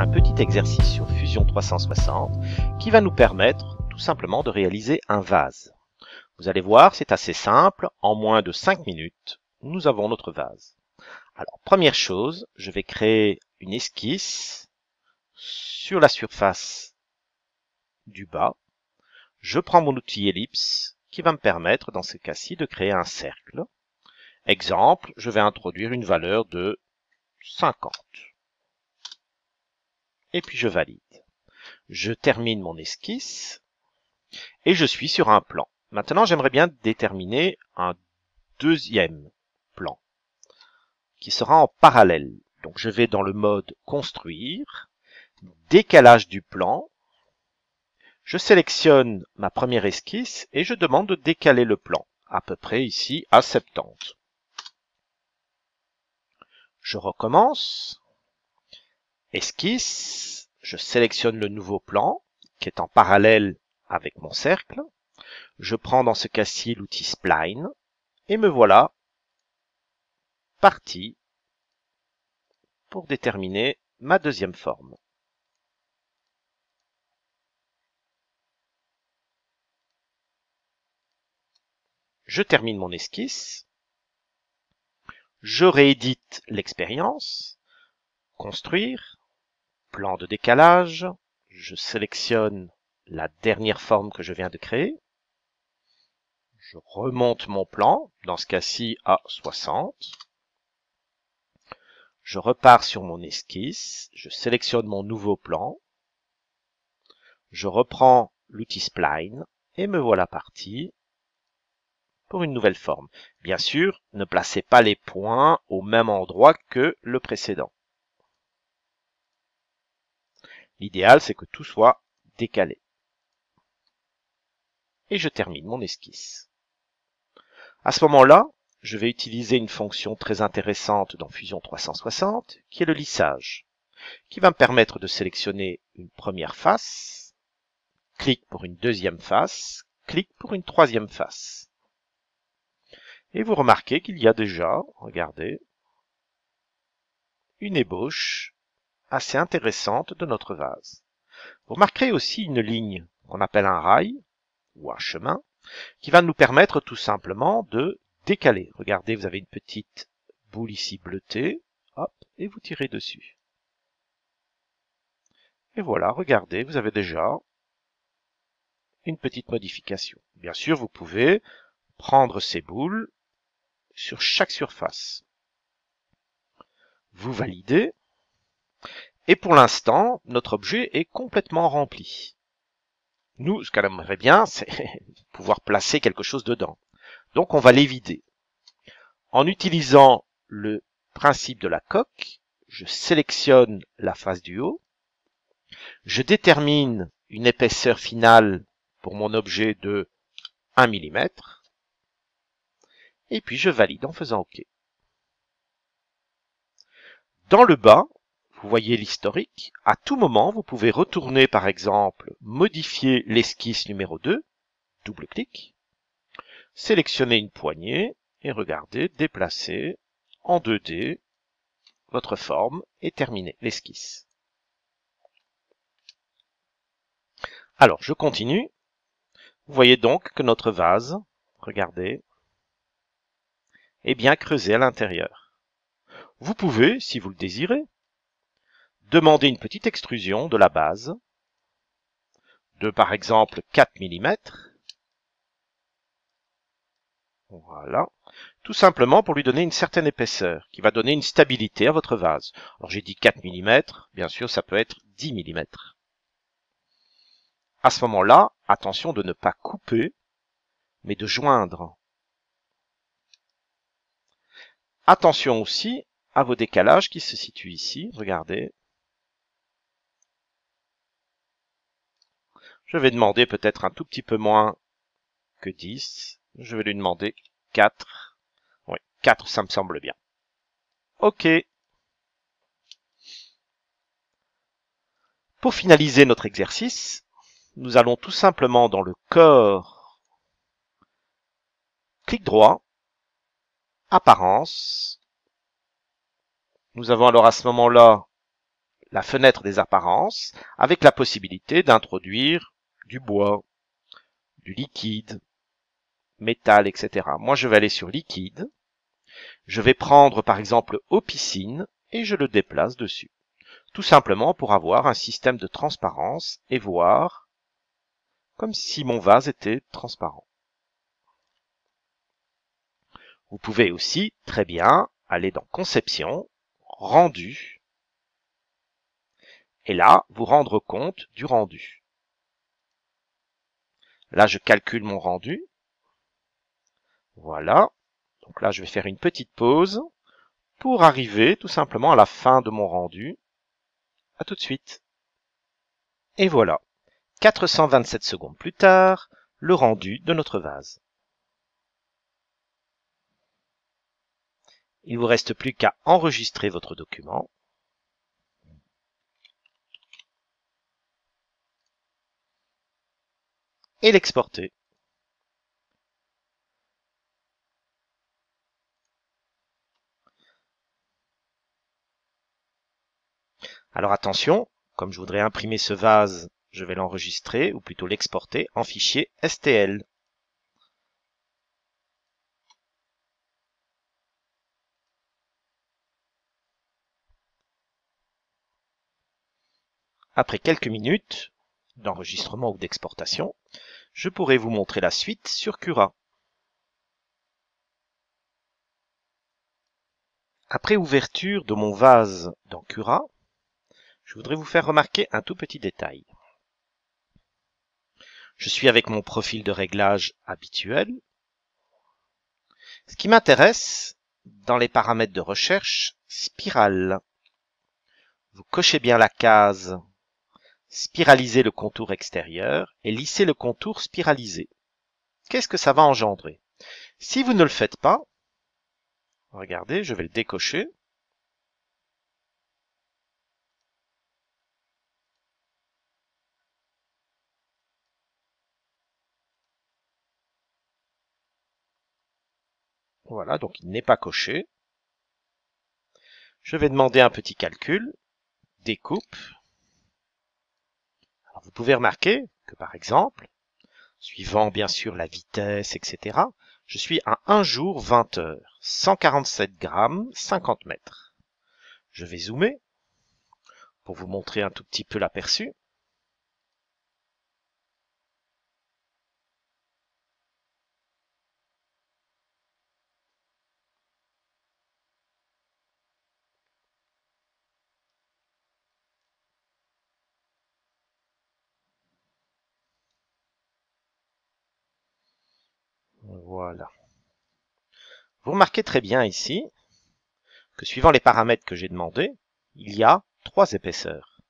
un petit exercice sur Fusion 360 qui va nous permettre tout simplement de réaliser un vase. Vous allez voir, c'est assez simple, en moins de 5 minutes, nous avons notre vase. Alors, première chose, je vais créer une esquisse sur la surface du bas. Je prends mon outil ellipse qui va me permettre, dans ce cas-ci, de créer un cercle. Exemple, je vais introduire une valeur de 50 et puis je valide. Je termine mon esquisse et je suis sur un plan. Maintenant, j'aimerais bien déterminer un deuxième plan qui sera en parallèle. Donc je vais dans le mode construire, décalage du plan, je sélectionne ma première esquisse et je demande de décaler le plan, à peu près ici à 70. Je recommence. Esquisse, je sélectionne le nouveau plan qui est en parallèle avec mon cercle. Je prends dans ce cas-ci l'outil Spline et me voilà parti pour déterminer ma deuxième forme. Je termine mon esquisse. Je réédite l'expérience, construire, plan de décalage, je sélectionne la dernière forme que je viens de créer, je remonte mon plan, dans ce cas-ci à 60, je repars sur mon esquisse, je sélectionne mon nouveau plan, je reprends l'outil spline et me voilà parti pour une nouvelle forme. Bien sûr, ne placez pas les points au même endroit que le précédent. L'idéal, c'est que tout soit décalé. Et je termine mon esquisse. À ce moment-là, je vais utiliser une fonction très intéressante dans Fusion 360, qui est le lissage, qui va me permettre de sélectionner une première face, clic pour une deuxième face, clic pour une troisième face. Et vous remarquez qu'il y a déjà, regardez, une ébauche assez intéressante de notre vase. Vous remarquerez aussi une ligne qu'on appelle un rail ou un chemin qui va nous permettre tout simplement de décaler. Regardez, vous avez une petite boule ici bleutée, hop, et vous tirez dessus. Et voilà, regardez, vous avez déjà une petite modification. Bien sûr, vous pouvez prendre ces boules sur chaque surface. Vous validez, et pour l'instant, notre objet est complètement rempli. Nous, ce qu'elle aimerait bien, c'est pouvoir placer quelque chose dedans. Donc on va l'éviter. En utilisant le principe de la coque, je sélectionne la face du haut, je détermine une épaisseur finale pour mon objet de 1 mm, et puis je valide en faisant OK. Dans le bas, vous voyez l'historique. À tout moment, vous pouvez retourner, par exemple, modifier l'esquisse numéro 2, double-clic, sélectionner une poignée et regardez, déplacer en 2D, votre forme Et terminer l'esquisse. Alors, je continue. Vous voyez donc que notre vase, regardez, est bien creusé à l'intérieur. Vous pouvez, si vous le désirez, Demandez une petite extrusion de la base de par exemple 4 mm. Voilà. Tout simplement pour lui donner une certaine épaisseur, qui va donner une stabilité à votre vase. Alors j'ai dit 4 mm, bien sûr ça peut être 10 mm. À ce moment-là, attention de ne pas couper, mais de joindre. Attention aussi à vos décalages qui se situent ici, regardez. Je vais demander peut-être un tout petit peu moins que 10. Je vais lui demander 4. Oui, 4, ça me semble bien. OK. Pour finaliser notre exercice, nous allons tout simplement dans le corps, clic droit, apparence. Nous avons alors à ce moment-là la fenêtre des apparences avec la possibilité d'introduire du bois, du liquide, métal, etc. Moi, je vais aller sur liquide. Je vais prendre, par exemple, aux piscine et je le déplace dessus. Tout simplement pour avoir un système de transparence et voir comme si mon vase était transparent. Vous pouvez aussi, très bien, aller dans Conception, Rendu, et là, vous rendre compte du rendu. Là, je calcule mon rendu. Voilà. Donc là, je vais faire une petite pause pour arriver tout simplement à la fin de mon rendu. À tout de suite. Et voilà. 427 secondes plus tard, le rendu de notre vase. Il vous reste plus qu'à enregistrer votre document. et l'exporter. Alors attention, comme je voudrais imprimer ce vase, je vais l'enregistrer, ou plutôt l'exporter, en fichier STL. Après quelques minutes d'enregistrement ou d'exportation, je pourrais vous montrer la suite sur Cura. Après ouverture de mon vase dans Cura, je voudrais vous faire remarquer un tout petit détail. Je suis avec mon profil de réglage habituel. Ce qui m'intéresse, dans les paramètres de recherche, spirale. Vous cochez bien la case spiraliser le contour extérieur et lisser le contour spiralisé. Qu'est-ce que ça va engendrer Si vous ne le faites pas, regardez, je vais le décocher. Voilà, donc il n'est pas coché. Je vais demander un petit calcul, découpe, vous pouvez remarquer que par exemple, suivant bien sûr la vitesse, etc., je suis à 1 jour 20 heures, 147 grammes, 50 mètres. Je vais zoomer pour vous montrer un tout petit peu l'aperçu. Voilà. Vous remarquez très bien ici que suivant les paramètres que j'ai demandés, il y a trois épaisseurs.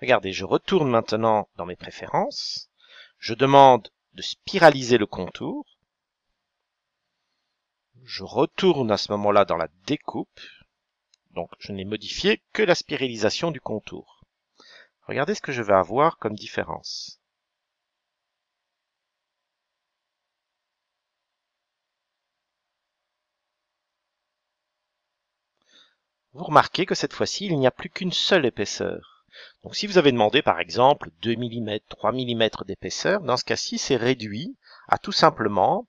Regardez, je retourne maintenant dans mes préférences. Je demande de spiraliser le contour. Je retourne à ce moment-là dans la découpe. Donc je n'ai modifié que la spiralisation du contour. Regardez ce que je vais avoir comme différence. vous remarquez que cette fois-ci, il n'y a plus qu'une seule épaisseur. Donc si vous avez demandé par exemple 2 mm, 3 mm d'épaisseur, dans ce cas-ci, c'est réduit à tout simplement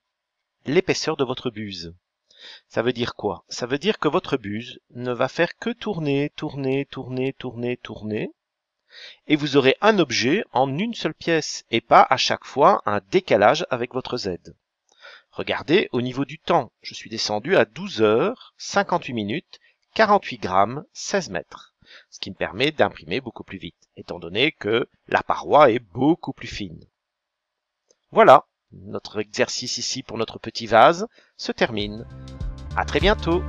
l'épaisseur de votre buse. Ça veut dire quoi Ça veut dire que votre buse ne va faire que tourner, tourner, tourner, tourner, tourner, et vous aurez un objet en une seule pièce, et pas à chaque fois un décalage avec votre Z. Regardez au niveau du temps, je suis descendu à 12 h 58 minutes 48 grammes, 16 mètres, ce qui me permet d'imprimer beaucoup plus vite, étant donné que la paroi est beaucoup plus fine. Voilà, notre exercice ici pour notre petit vase se termine. À très bientôt